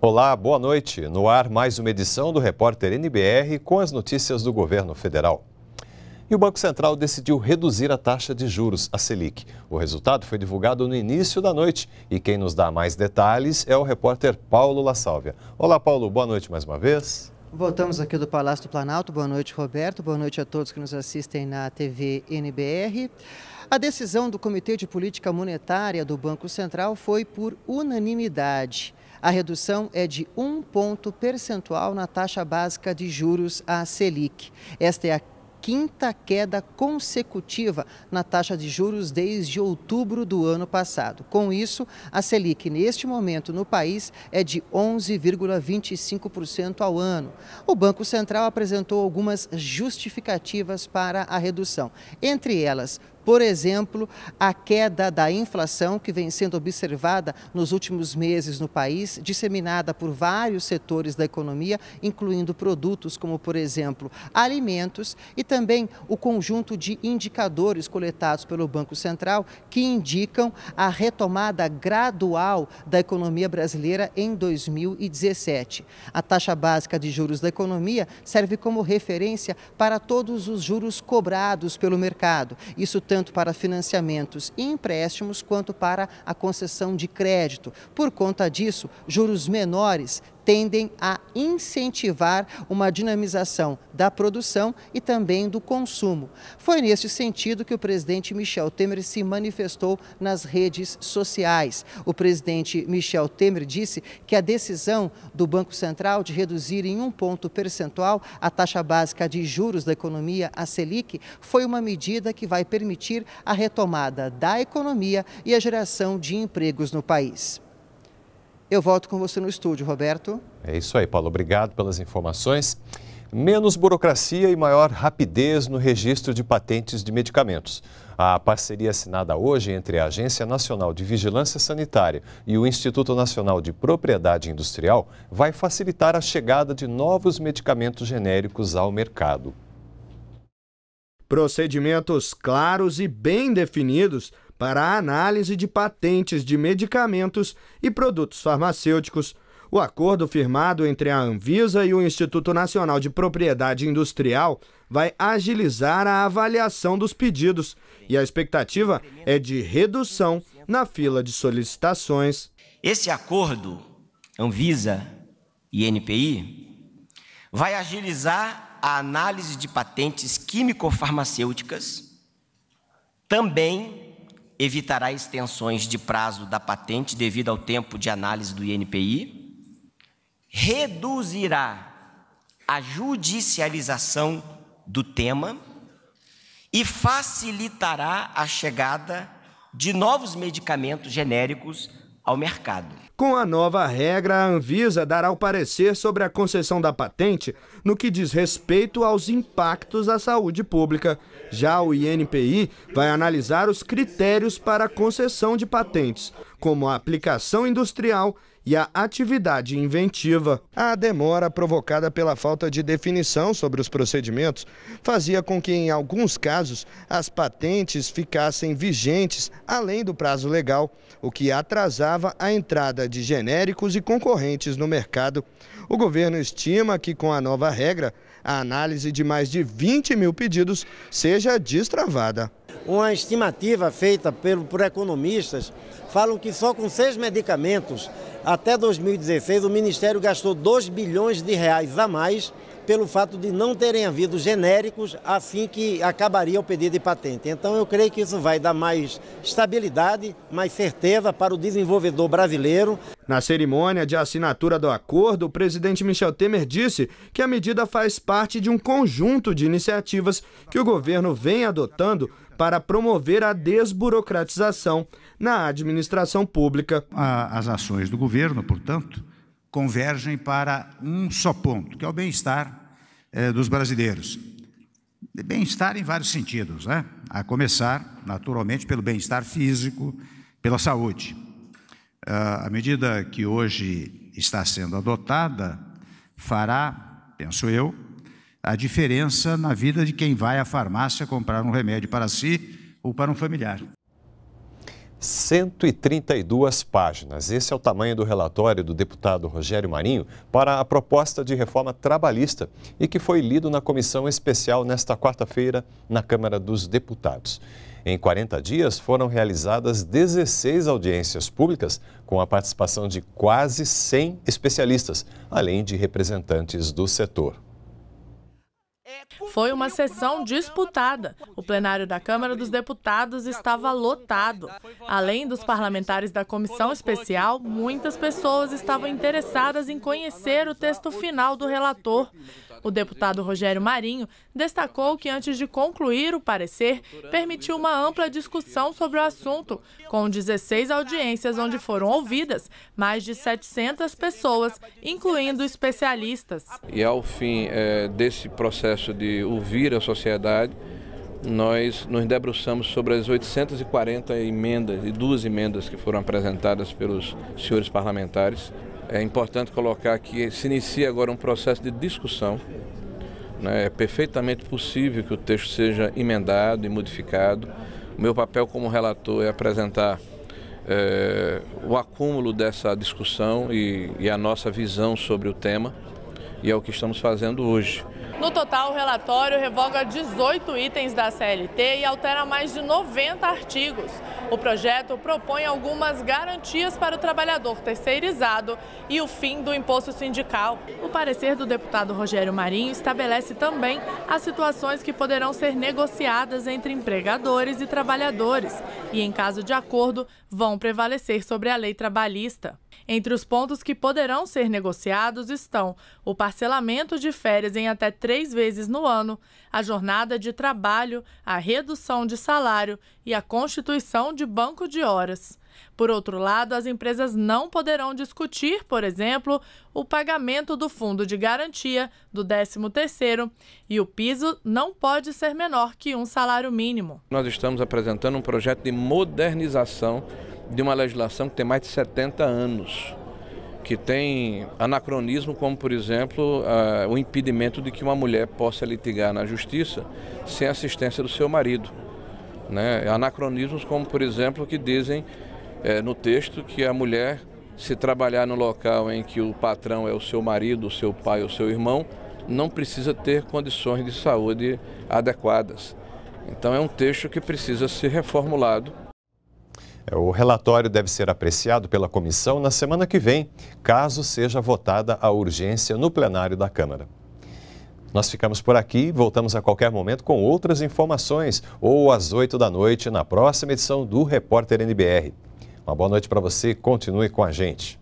Olá, boa noite. No ar, mais uma edição do Repórter NBR com as notícias do governo federal. E o Banco Central decidiu reduzir a taxa de juros, a Selic. O resultado foi divulgado no início da noite e quem nos dá mais detalhes é o repórter Paulo La Sálvia. Olá, Paulo, boa noite mais uma vez. Voltamos aqui do Palácio do Planalto. Boa noite, Roberto. Boa noite a todos que nos assistem na TV NBR. A decisão do Comitê de Política Monetária do Banco Central foi por unanimidade. A redução é de um ponto percentual na taxa básica de juros, a Selic. Esta é a quinta queda consecutiva na taxa de juros desde outubro do ano passado. Com isso, a Selic neste momento no país é de 11,25% ao ano. O Banco Central apresentou algumas justificativas para a redução, entre elas por exemplo, a queda da inflação que vem sendo observada nos últimos meses no país, disseminada por vários setores da economia, incluindo produtos como, por exemplo, alimentos e também o conjunto de indicadores coletados pelo Banco Central que indicam a retomada gradual da economia brasileira em 2017. A taxa básica de juros da economia serve como referência para todos os juros cobrados pelo mercado. Isso tanto para financiamentos e empréstimos quanto para a concessão de crédito. Por conta disso, juros menores tendem a incentivar uma dinamização da produção e também do consumo. Foi nesse sentido que o presidente Michel Temer se manifestou nas redes sociais. O presidente Michel Temer disse que a decisão do Banco Central de reduzir em um ponto percentual a taxa básica de juros da economia, a Selic, foi uma medida que vai permitir a retomada da economia e a geração de empregos no país. Eu volto com você no estúdio, Roberto. É isso aí, Paulo. Obrigado pelas informações. Menos burocracia e maior rapidez no registro de patentes de medicamentos. A parceria assinada hoje entre a Agência Nacional de Vigilância Sanitária e o Instituto Nacional de Propriedade Industrial vai facilitar a chegada de novos medicamentos genéricos ao mercado. Procedimentos claros e bem definidos para a análise de patentes de medicamentos e produtos farmacêuticos. O acordo firmado entre a Anvisa e o Instituto Nacional de Propriedade Industrial vai agilizar a avaliação dos pedidos e a expectativa é de redução na fila de solicitações. Esse acordo Anvisa e NPI vai agilizar a análise de patentes químico-farmacêuticas, também evitará extensões de prazo da patente devido ao tempo de análise do INPI, reduzirá a judicialização do tema e facilitará a chegada de novos medicamentos genéricos ao mercado. Com a nova regra, a Anvisa dará o parecer sobre a concessão da patente no que diz respeito aos impactos à saúde pública. Já o INPI vai analisar os critérios para a concessão de patentes, como a aplicação industrial e a atividade inventiva. A demora provocada pela falta de definição sobre os procedimentos fazia com que, em alguns casos, as patentes ficassem vigentes além do prazo legal, o que atrasava a entrada de genéricos e concorrentes no mercado. O governo estima que, com a nova regra, a análise de mais de 20 mil pedidos seja destravada. Uma estimativa feita pelo, por economistas falam que só com seis medicamentos até 2016, o Ministério gastou 2 bilhões de reais a mais pelo fato de não terem havido genéricos assim que acabaria o pedido de patente. Então, eu creio que isso vai dar mais estabilidade, mais certeza para o desenvolvedor brasileiro. Na cerimônia de assinatura do acordo, o presidente Michel Temer disse que a medida faz parte de um conjunto de iniciativas que o governo vem adotando para promover a desburocratização na administração pública. As ações do governo, portanto, convergem para um só ponto, que é o bem-estar eh, dos brasileiros. Bem-estar em vários sentidos, né? a começar, naturalmente, pelo bem-estar físico, pela saúde. a ah, medida que hoje está sendo adotada fará, penso eu, a diferença na vida de quem vai à farmácia comprar um remédio para si ou para um familiar. 132 páginas. Esse é o tamanho do relatório do deputado Rogério Marinho para a proposta de reforma trabalhista e que foi lido na comissão especial nesta quarta-feira na Câmara dos Deputados. Em 40 dias foram realizadas 16 audiências públicas com a participação de quase 100 especialistas, além de representantes do setor. Foi uma sessão disputada. O plenário da Câmara dos Deputados estava lotado. Além dos parlamentares da comissão especial, muitas pessoas estavam interessadas em conhecer o texto final do é relator. O deputado Rogério Marinho destacou que, antes de concluir o parecer, permitiu uma ampla discussão sobre o assunto, com 16 audiências onde foram ouvidas mais de 700 é pessoas, incluindo especialistas. E ao fim é, desse processo, processo de ouvir a sociedade, nós nos debruçamos sobre as 840 emendas e duas emendas que foram apresentadas pelos senhores parlamentares. É importante colocar que se inicia agora um processo de discussão. Né? É perfeitamente possível que o texto seja emendado e modificado. O meu papel como relator é apresentar é, o acúmulo dessa discussão e, e a nossa visão sobre o tema, e é o que estamos fazendo hoje. No total, o relatório revoga 18 itens da CLT e altera mais de 90 artigos. O projeto propõe algumas garantias para o trabalhador terceirizado e o fim do imposto sindical. O parecer do deputado Rogério Marinho estabelece também as situações que poderão ser negociadas entre empregadores e trabalhadores e, em caso de acordo, vão prevalecer sobre a lei trabalhista. Entre os pontos que poderão ser negociados estão o parcelamento de férias em até três vezes no ano, a jornada de trabalho, a redução de salário e a constituição de banco de horas. Por outro lado, as empresas não poderão discutir, por exemplo, o pagamento do fundo de garantia do 13º e o piso não pode ser menor que um salário mínimo. Nós estamos apresentando um projeto de modernização de uma legislação que tem mais de 70 anos que tem anacronismo, como por exemplo uh, o impedimento de que uma mulher possa litigar na justiça sem assistência do seu marido. Né? Anacronismos como por exemplo que dizem é, no texto que a mulher, se trabalhar no local em que o patrão é o seu marido, o seu pai, o seu irmão, não precisa ter condições de saúde adequadas. Então é um texto que precisa ser reformulado. É, o relatório deve ser apreciado pela comissão na semana que vem, caso seja votada a urgência no plenário da Câmara. Nós ficamos por aqui, voltamos a qualquer momento com outras informações ou às 8 da noite na próxima edição do Repórter NBR. Uma boa noite para você. Continue com a gente.